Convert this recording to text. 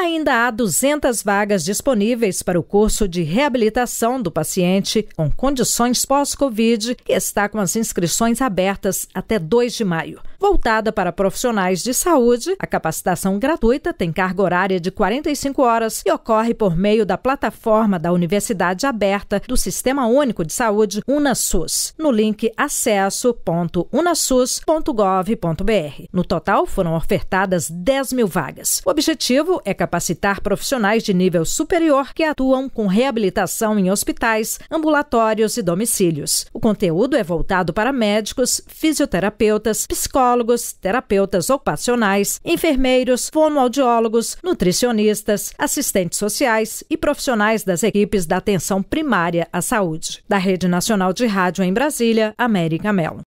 Ainda há 200 vagas disponíveis para o curso de reabilitação do paciente com condições pós-Covid, que está com as inscrições abertas até 2 de maio voltada para profissionais de saúde. A capacitação gratuita tem carga horária de 45 horas e ocorre por meio da plataforma da Universidade Aberta do Sistema Único de Saúde, UnaSUS, no link acesso.unasus.gov.br. No total, foram ofertadas 10 mil vagas. O objetivo é capacitar profissionais de nível superior que atuam com reabilitação em hospitais, ambulatórios e domicílios. O conteúdo é voltado para médicos, fisioterapeutas, psicólogos, psicólogos, terapeutas ocupacionais, enfermeiros, fonoaudiólogos, nutricionistas, assistentes sociais e profissionais das equipes da atenção primária à saúde. Da Rede Nacional de Rádio em Brasília, América Melo.